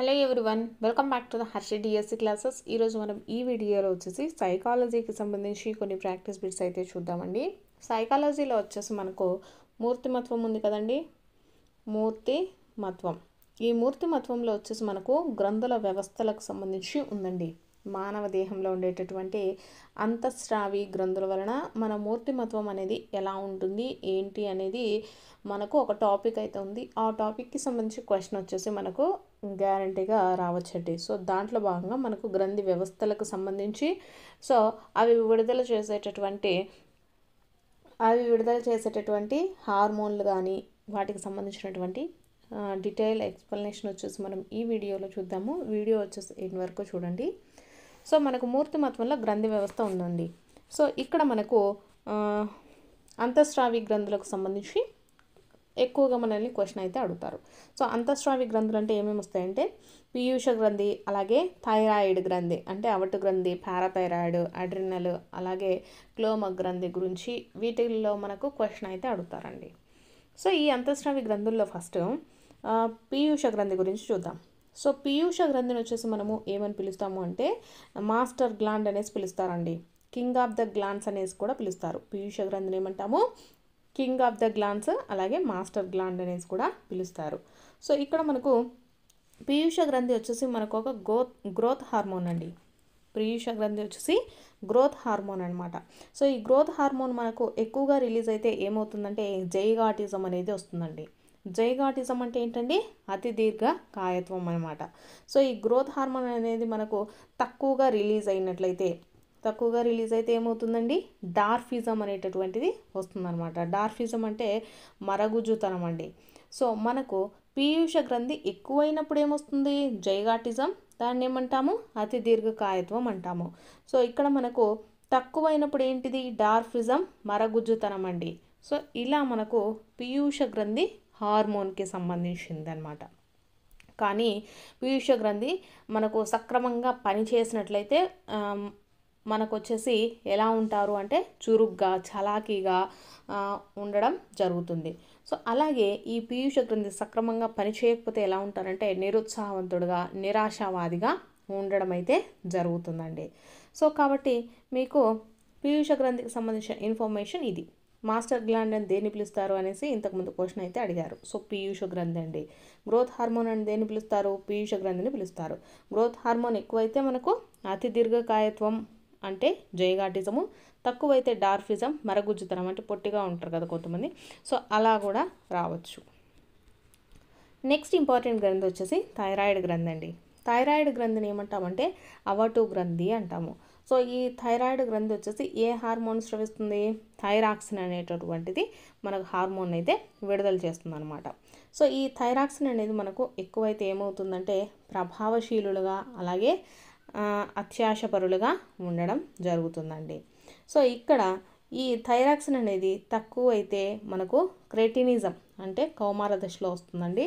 hello one welcome back to the Harsha DSC classes ఈరోజు మనం ఈ వీడియోలో వచ్చేసి సైకాలజీకి సంబంధించి కొన్ని ప్రాక్టీస్ బిట్స్ అయితే చూద్దామండి సైకాలజీలో వచ్చేసి మనకు మూర్తిమత్వం ఉంది కదండి మూర్తిమత్వం ఈ మూర్తిమత్వంలో వచ్చేసి మనకు గ్రంథుల వ్యవస్థలకు సంబంధించి ఉందండి మానవ దేహంలో ఉండేటటువంటి అంతఃస్రావి గ్రంథుల వలన మన మూర్తిమత్వం అనేది ఎలా ఉంటుంది ఏంటి అనేది మనకు ఒక టాపిక్ అయితే ఉంది ఆ టాపిక్కి సంబంధించి క్వశ్చన్ వచ్చేసి మనకు గ్యారంటీగా రావచ్చండి సో దాంట్లో భాగంగా మనకు గ్రంథి వ్యవస్థలకు సంబంధించి సో అవి విడుదల చేసేటటువంటి అవి విడుదల చేసేటటువంటి హార్మోన్లు కానీ వాటికి సంబంధించినటువంటి డీటెయిల్ ఎక్స్ప్లెనేషన్ వచ్చేసి మనం ఈ వీడియోలో చూద్దాము వీడియో వచ్చేసి ఇన్ వరకు చూడండి సో మనకు మూర్తిమత్వంలో గ్రంథి వ్యవస్థ ఉందండి సో ఇక్కడ మనకు అంతఃస్రావి గ్రంథులకు సంబంధించి ఎక్కువగా మనల్ని క్వశ్చన్ అయితే అడుగుతారు సో అంతఃస్రావి గ్రంథులు అంటే ఏమేమి వస్తాయంటే పీయూష గ్రంథి అలాగే థైరాయిడ్ గ్రంథి అంటే అవటు గ్రంథి పారాథైరాయిడ్ అడ్రినల్ అలాగే క్లోమ గ్రంథి గురించి వీటిల్లో మనకు క్వశ్చన్ అయితే అడుగుతారండి సో ఈ అంతఃస్రావి గ్రంథుల్లో ఫస్ట్ పీయూష గ్రంథి గురించి చూద్దాం సో పీయూష గ్రంథిని వచ్చేసి మనము ఏమని పిలుస్తాము అంటే మాస్టర్ గ్లాండ్ అనేసి పిలుస్తారండి కింగ్ ఆఫ్ ద గ్లాండ్స్ అనేసి కూడా పిలుస్తారు పీయూష గ్రంథిని ఏమంటాము కింగ్ ఆఫ్ ద గ్లాన్స్ అలాగే మాస్టర్ గ్లాండ్ అనేసి కూడా పిలుస్తారు సో ఇక్కడ మనకు పీయూష గ్రంథి వచ్చేసి మనకు ఒక గ్రోత్ గ్రోత్ హార్మోన్ అండి పీయూష గ్రంథి వచ్చేసి గ్రోత్ హార్మోన్ అనమాట సో ఈ గ్రోత్ హార్మోన్ మనకు ఎక్కువగా రిలీజ్ అయితే ఏమవుతుందంటే జైగాటిజం అనేది వస్తుందండి జైగాటిజం అంటే ఏంటండి అతి దీర్ఘ కాయత్వం అనమాట సో ఈ గ్రోత్ హార్మోన్ అనేది మనకు తక్కువగా రిలీజ్ అయినట్లయితే తక్కువగా రిలీజ్ అయితే ఏమవుతుందండి డార్ఫిజం అనేటటువంటిది వస్తుందన్నమాట డార్ఫిజం అంటే మరగుజుతనం అండి సో మనకు పీయూష గ్రంథి ఎక్కువైనప్పుడు ఏమొస్తుంది జైగాటిజం దాన్ని ఏమంటాము అతి దీర్ఘకాయత్వం అంటాము సో ఇక్కడ మనకు తక్కువైనప్పుడు ఏంటిది డార్ఫిజం మరగుజ్జుతనం అండి సో ఇలా మనకు పీయూష గ్రంథి హార్మోన్కి సంబంధించిందనమాట కానీ పీయూష గ్రంథి మనకు సక్రమంగా పనిచేసినట్లయితే మనకు వచ్చేసి ఎలా ఉంటారు అంటే చురుగ్గా చలాకీగా ఉండడం జరుగుతుంది సో అలాగే ఈ పీయూష గ్రంథి సక్రమంగా పనిచేయకపోతే ఎలా ఉంటారంటే నిరుత్సాహవంతుడుగా నిరాశావాదిగా ఉండడం అయితే జరుగుతుందండి సో కాబట్టి మీకు పీయూష గ్రంథికి సంబంధించిన ఇన్ఫర్మేషన్ ఇది మాస్టర్ గ్లాండ్ అని దేన్ని పిలుస్తారు అనేసి ఇంతకుముందు క్వశ్చన్ అయితే అడిగారు సో పీయూష గ్రంథి అండి గ్రోత్ హార్మోన్ అని దేన్ని పిలుస్తారు పీయూష గ్రంథిని పిలుస్తారు గ్రోత్ హార్మోన్ ఎక్కువైతే మనకు అతి దీర్ఘకాయత్వం అంటే జైగాటిజము తక్కువైతే డార్ఫిజం మరగుజ్జుతనం అంటే పొట్టిగా ఉంటారు కదా కొంతమంది సో అలా కూడా రావచ్చు నెక్స్ట్ ఇంపార్టెంట్ గ్రంథి వచ్చేసి థైరాయిడ్ గ్రంథి అండి థైరాయిడ్ గ్రంథిని ఏమంటామంటే అవటు గ్రంథి అంటాము సో ఈ థైరాయిడ్ గ్రంథి వచ్చేసి ఏ హార్మోన్ స్రవిస్తుంది థైరాక్సిన్ అనేటటువంటిది మనకు హార్మోన్ అయితే విడుదల చేస్తుంది అనమాట సో ఈ థైరాక్సిన్ అనేది మనకు ఎక్కువైతే ఏమవుతుందంటే ప్రభావశీలుగా అలాగే అత్యాశపరులుగా ఉండడం జరుగుతుందండి సో ఇక్కడ ఈ థైరాక్సిన్ అనేది తక్కువ అయితే మనకు క్రెటినిజం అంటే కౌమార దశలో వస్తుందండి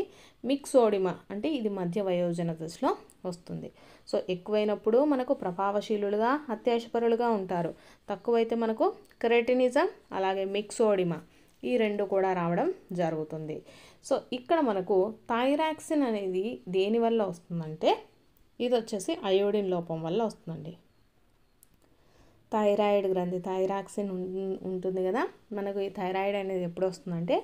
మిక్సోడిమా అంటే ఇది మధ్య వయోజన దశలో వస్తుంది సో ఎక్కువైనప్పుడు మనకు ప్రభావశీలుగా అత్యాశపరులుగా ఉంటారు తక్కువైతే మనకు క్రెటినిజం అలాగే మిక్సోడిమా ఈ రెండు కూడా రావడం జరుగుతుంది సో ఇక్కడ మనకు థైరాక్సిన్ అనేది దేనివల్ల వస్తుందంటే ఇది వచ్చేసి అయోడిన్ లోపం వల్ల వస్తుందండి థైరాయిడ్ గ్రంథి థైరాక్సిన్ ఉంటుంది కదా మనకు ఈ థైరాయిడ్ అనేది ఎప్పుడు వస్తుందంటే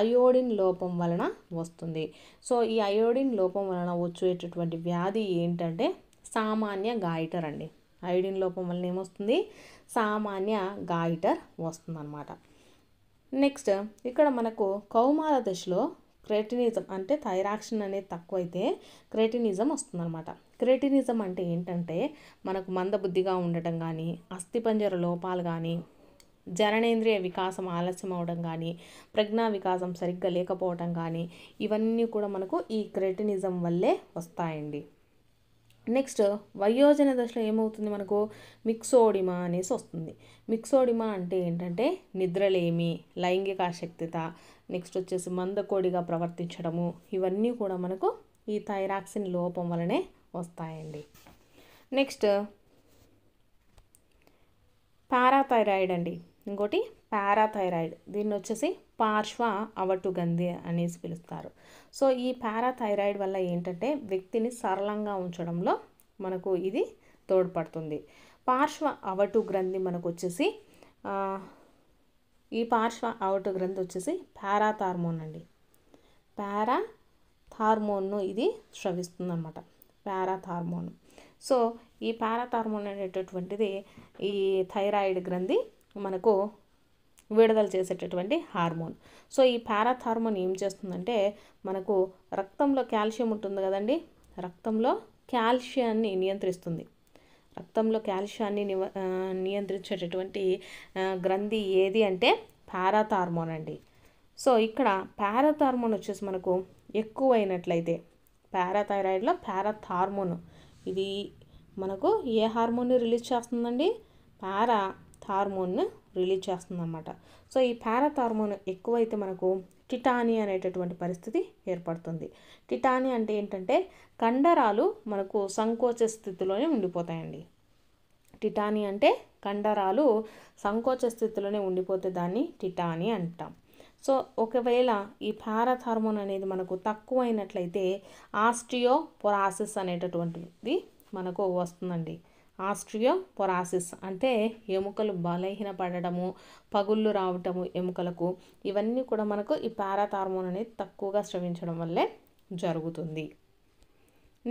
అయోడిన్ లోపం వలన వస్తుంది సో ఈ అయోడిన్ లోపం వలన వచ్చేటటువంటి వ్యాధి ఏంటంటే సామాన్య గాయిటర్ అండి అయోడిన్ లోపం వలన ఏమొస్తుంది సామాన్య గాయిటర్ వస్తుందన్నమాట నెక్స్ట్ ఇక్కడ మనకు కౌమార దశలో క్రెటినిజం అంటే థైరాక్సిన్ అనేది తక్కువైతే క్రెటినిజం వస్తుందన్నమాట క్రెటినిజం అంటే ఏంటంటే మనకు మందబుద్ధిగా ఉండటం కానీ అస్థిపంజర లోపాలు కానీ జననేంద్రియ వికాసం ఆలస్యం అవడం కానీ ప్రజ్ఞా వికాసం సరిగ్గా లేకపోవడం కానీ ఇవన్నీ కూడా మనకు ఈ క్రెటినిజం వల్లే వస్తాయండి నెక్స్ట్ వయోజన దశలో ఏమవుతుంది మనకు మిక్సోడిమా అనేసి వస్తుంది మిక్సోడిమా అంటే ఏంటంటే నిద్రలేమి లైంగిక ఆశక్తిత నెక్స్ట్ వచ్చేసి మందకోడిగా ప్రవర్తించడము ఇవన్నీ కూడా మనకు ఈ థైరాక్సిన్ లోపం వలనే వస్తాయండి నెక్స్ట్ పారాథైరాయిడ్ అండి ఇంకోటి పారాథైరాయిడ్ దీన్ని వచ్చేసి పార్శ్వ అవటు గంధి అనేసి పిలుస్తారు సో ఈ పారాథైరాయిడ్ వల్ల ఏంటంటే వ్యక్తిని సరళంగా ఉంచడంలో మనకు ఇది తోడ్పడుతుంది పార్శ్వ అవటు గ్రంథి మనకు వచ్చేసి ఈ పార్శ్వ అవటు గ్రంథి వచ్చేసి పారాథార్మోన్ అండి పారా ఇది స్రవిస్తుంది అన్నమాట పారాథార్మోన్ సో ఈ పారాథార్మోన్ అనేటటువంటిది ఈ థైరాయిడ్ గ్రంథి మనకు విడుదల చేసేటటువంటి హార్మోన్ సో ఈ పారాథార్మోన్ ఏం చేస్తుందంటే మనకు రక్తంలో కాల్షియం ఉంటుంది కదండి రక్తంలో కాల్షియాన్ని నియంత్రిస్తుంది రక్తంలో కాల్షియాన్ని నివ నియంత్రించేటటువంటి గ్రంథి ఏది అంటే పారాథార్మోన్ అండి సో ఇక్కడ పారాథార్మోన్ వచ్చేసి మనకు ఎక్కువైనట్లయితే పారాథైరాయిడ్లో పారాథార్మోన్ ఇది మనకు ఏ హార్మోన్ని రిలీజ్ చేస్తుందండి పారా థార్మోన్ను రిలీజ్ చేస్తుందన్నమాట సో ఈ పారాథార్మోన్ ఎక్కువైతే మనకు టిటానీ అనేటటువంటి పరిస్థితి ఏర్పడుతుంది టిటానీ అంటే ఏంటంటే కండరాలు మనకు సంకోచ స్థితిలోనే ఉండిపోతాయండి టిటానీ అంటే కండరాలు సంకోచ స్థితిలోనే ఉండిపోతే దాన్ని టిటానీ అంటాం సో ఒకవేళ ఈ భారత్ హార్మోన్ అనేది మనకు తక్కువైనట్లయితే ఆస్ట్రియో పొరాసిస్ అనేటటువంటిది మనకు వస్తుందండి ఆస్ట్రియో పొరాసిస్ అంటే ఎముకలు బలహీన పడడము పగుళ్ళు రావటము ఎముకలకు ఇవన్నీ కూడా మనకు ఈ పారాత్ హార్మోన్ అనేది తక్కువగా స్రవించడం వల్లే జరుగుతుంది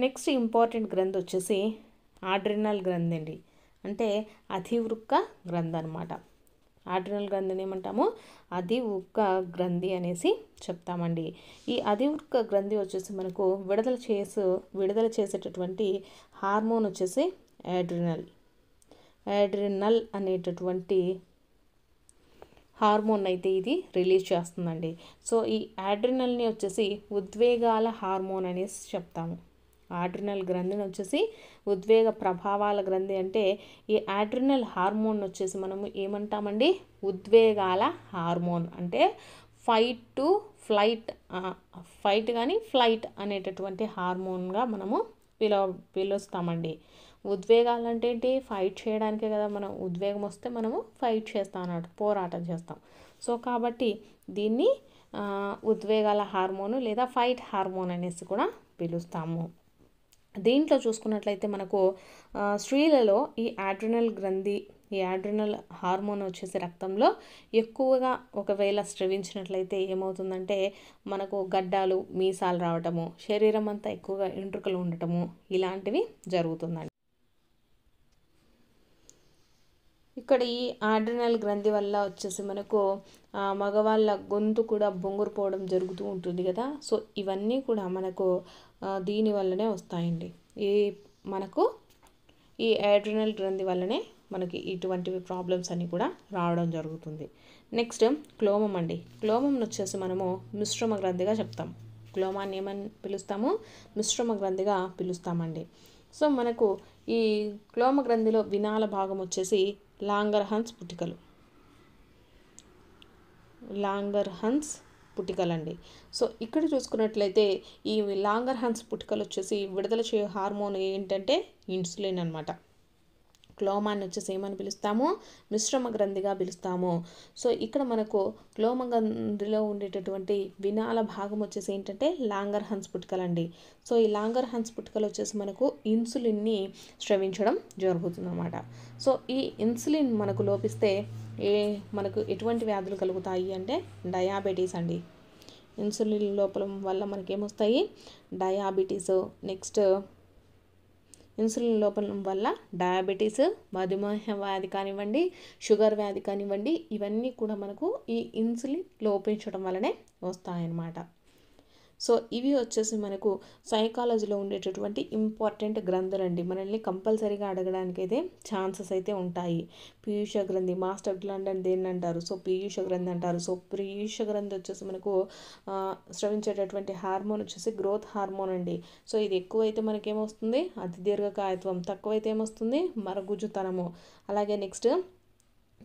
నెక్స్ట్ ఇంపార్టెంట్ గ్రంథ్ వచ్చేసి ఆడ్రినల్ గ్రంథ్ అండి అంటే అతివృక్క గ్రంథ్ అనమాట ఆడ్రినల్ గ్రంథిని ఏమంటాము అది ఉక్క గ్రంథి అనేసి చెప్తామండి ఈ అది ఉక్క గ్రంథి వచ్చేసి మనకు విడుదల చేసు విడుదల చేసేటటువంటి హార్మోన్ వచ్చేసి యాడ్రినల్ యాడ్రినల్ అనేటటువంటి హార్మోన్ అయితే ఇది రిలీజ్ చేస్తుందండి సో ఈ యాడ్రినల్ని వచ్చేసి ఉద్వేగాల హార్మోన్ అనేసి చెప్తాము ఆడ్రినల్ గ్రంథిని వచ్చేసి ఉద్వేగ ప్రభావాల గ్రంథి అంటే ఈ ఆడ్రినల్ హార్మోన్ వచ్చేసి మనము ఏమంటామండి ఉద్వేగాల హార్మోన్ అంటే ఫైట్ టు ఫ్లైట్ ఫైట్ కానీ ఫ్లైట్ అనేటటువంటి హార్మోన్గా మనము పిలవ పిలుస్తామండి ఉద్వేగాలు అంటే ఏంటి ఫైట్ చేయడానికే కదా మనం ఉద్వేగం వస్తే మనము ఫైట్ చేస్తాం అన్నట్టు పోరాటం చేస్తాం సో కాబట్టి దీన్ని ఉద్వేగాల హార్మోను లేదా ఫైట్ హార్మోన్ అనేసి కూడా పిలుస్తాము దీంట్లో చూసుకున్నట్లయితే మనకు స్త్రీలలో ఈ ఆడ్రినల్ గ్రంథి ఈ ఆడ్రినల్ హార్మోన్ వచ్చేసి రక్తంలో ఎక్కువగా ఒకవేళ స్రవించినట్లయితే ఏమవుతుందంటే మనకు గడ్డాలు మీసాలు రావటము శరీరం అంతా ఎక్కువగా ఎంట్రుకలు ఉండటము ఇలాంటివి జరుగుతుందండి ఇక్కడ ఈ ఆడ్రినల్ గ్రంథి వల్ల వచ్చేసి మనకు మగవాళ్ళ గొంతు కూడా బొంగురు పోవడం జరుగుతూ ఉంటుంది కదా సో ఇవన్నీ కూడా మనకు దీని వల్లనే వస్తాయండి ఈ మనకు ఈ యాడ్రినల్ గ్రంథి వల్లనే మనకి ఇటువంటివి ప్రాబ్లమ్స్ అన్నీ కూడా రావడం జరుగుతుంది నెక్స్ట్ క్లోమం అండి క్లోమంను వచ్చేసి మనము మిశ్రమ గ్రంథిగా చెప్తాం క్లోమాన్ని ఏమని పిలుస్తాము మిశ్రమ గ్రంథిగా పిలుస్తామండి సో మనకు ఈ క్లోమ గ్రంథిలో వినాల భాగం వచ్చేసి లాంగర్హాన్స్ పుటికలు లాంగర్ హన్స్ పుట్టికలండి సో ఇక్కడ చూసుకున్నట్లయితే ఈ లాంగర్ హన్స్ పుట్టికలు వచ్చేసి విడుదల చేయ హార్మోన్ ఏంటంటే ఇన్సులిన్ అనమాట క్లోమాన్ని వచ్చేసి ఏమని పిలుస్తాము మిశ్రమ గ్రంథిగా పిలుస్తాము సో ఇక్కడ మనకు క్లోమ గ్రంథిలో ఉండేటటువంటి వినాల భాగం వచ్చేసి ఏంటంటే లాంగర్ హన్స్ పుట్టుకలు అండి సో ఈ లాంగర్ హన్స్ పుట్టుకలు వచ్చేసి మనకు ఇన్సులిన్ని స్రవించడం జరుగుతుందన్నమాట సో ఈ ఇన్సులిన్ మనకు లోపిస్తే ఏ మనకు ఎటువంటి వ్యాధులు కలుగుతాయి అంటే డయాబెటీస్ అండి ఇన్సులిన్ లోపల వల్ల మనకేమొస్తాయి డయాబెటీస్ నెక్స్ట్ ఇన్సులిన్ లోపం వల్ల డయాబెటీస్ మధుమేహ వ్యాధి కానివ్వండి షుగర్ వ్యాధి కానివ్వండి ఇవన్నీ కూడా మనకు ఈ ఇన్సులిన్ లోపించడం వల్లనే వస్తాయన్నమాట సో ఇవి వచ్చేసి మనకు సైకాలజీలో ఉండేటటువంటి ఇంపార్టెంట్ గ్రంథులండి మనల్ని కంపల్సరీగా అడగడానికి అయితే ఛాన్సెస్ అయితే ఉంటాయి పీయూష గ్రంథి మాస్టర్ గ్లాండ్ అని దేన్ని అంటారు సో పీయూష గ్రంథి అంటారు సో పీయూష గ్రంథి వచ్చేసి మనకు స్రవించేటటువంటి హార్మోన్ వచ్చేసి గ్రోత్ హార్మోన్ అండి సో ఇది ఎక్కువైతే మనకేమొస్తుంది అతి దీర్ఘకాయత్వం తక్కువైతే ఏమొస్తుంది మరగుజుతనము అలాగే నెక్స్ట్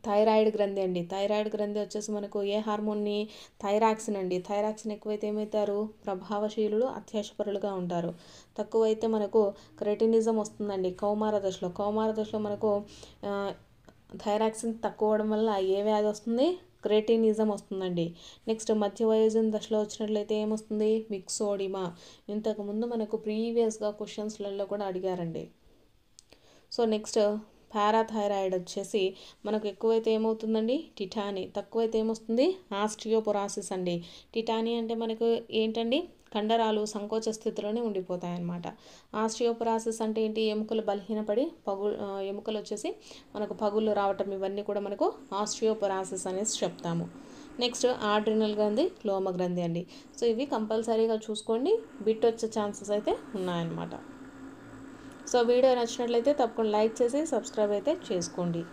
థైరాయిడ్ గ్రంథి అండి థైరాయిడ్ గ్రంథి వచ్చేసి మనకు ఏ హార్మోన్ని థైరాక్సిన్ అండి థైరాక్సిన్ ఎక్కువైతే ఏమవుతారు ప్రభావశీలుడు అత్యాశపరులుగా ఉంటారు తక్కువైతే మనకు క్రెటినిజం వస్తుందండి కౌమార దశలో కౌమార దశలో మనకు థైరాక్సిన్ తక్కువ అవడం వల్ల ఏ వ్యాధి వస్తుంది క్రెటినిజం వస్తుందండి నెక్స్ట్ మధ్య వయోజన దశలో వచ్చినట్లయితే ఏమొస్తుంది మిక్సోడిమా ఇంతకుముందు మనకు ప్రీవియస్గా క్వశ్చన్స్లలో కూడా అడిగారండి సో నెక్స్ట్ పారాథైరాయిడ్ వచ్చేసి మనకు ఎక్కువైతే ఏమవుతుందండి టిటానీ తక్కువైతే ఏమొస్తుంది ఆస్ట్రియోపొరాసిస్ అండి టిటానీ అంటే మనకు ఏంటండి కండరాలు సంకోచ స్థితిలోనే ఉండిపోతాయన్నమాట ఆస్ట్రియోపరాసిస్ అంటే ఏంటి ఎముకలు బలహీనపడి పగు ఎముకలు వచ్చేసి మనకు పగుళ్ళు రావటం ఇవన్నీ కూడా మనకు ఆస్ట్రియోపరాసిస్ అనేసి చెప్తాము నెక్స్ట్ ఆడ్రినల్ గ్రంథి లోమ గ్రంథి అండి సో ఇవి కంపల్సరీగా చూసుకోండి బిట్ వచ్చే ఛాన్సెస్ అయితే ఉన్నాయన్నమాట సో వీడియో నచ్చినట్లయితే తప్పకుండా లైక్ చేసి సబ్స్క్రైబ్ అయితే చేసుకోండి